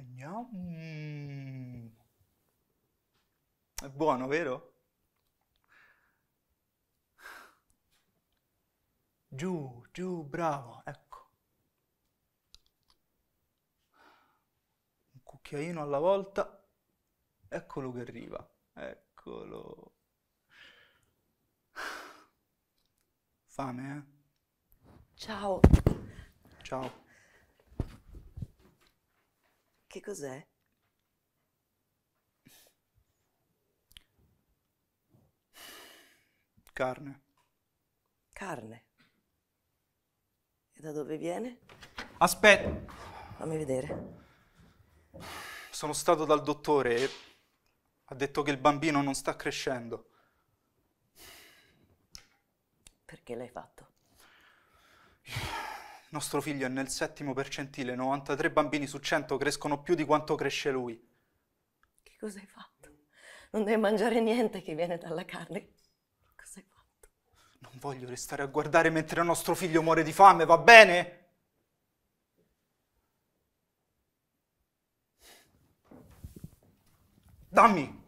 Vediamo. È buono, vero? Giù, giù, bravo, ecco. Un cucchiaino alla volta. Eccolo che arriva. Eccolo. Fame, eh? Ciao. Ciao. Che cos'è? Carne. Carne. E da dove viene? Aspetta. Fammi vedere. Sono stato dal dottore e ha detto che il bambino non sta crescendo. Perché l'hai fatto? nostro figlio è nel settimo percentile, 93 bambini su 100 crescono più di quanto cresce lui. Che cosa hai fatto? Non devi mangiare niente che viene dalla carne. Che cosa hai fatto? Non voglio restare a guardare mentre nostro figlio muore di fame, va bene? Dammi!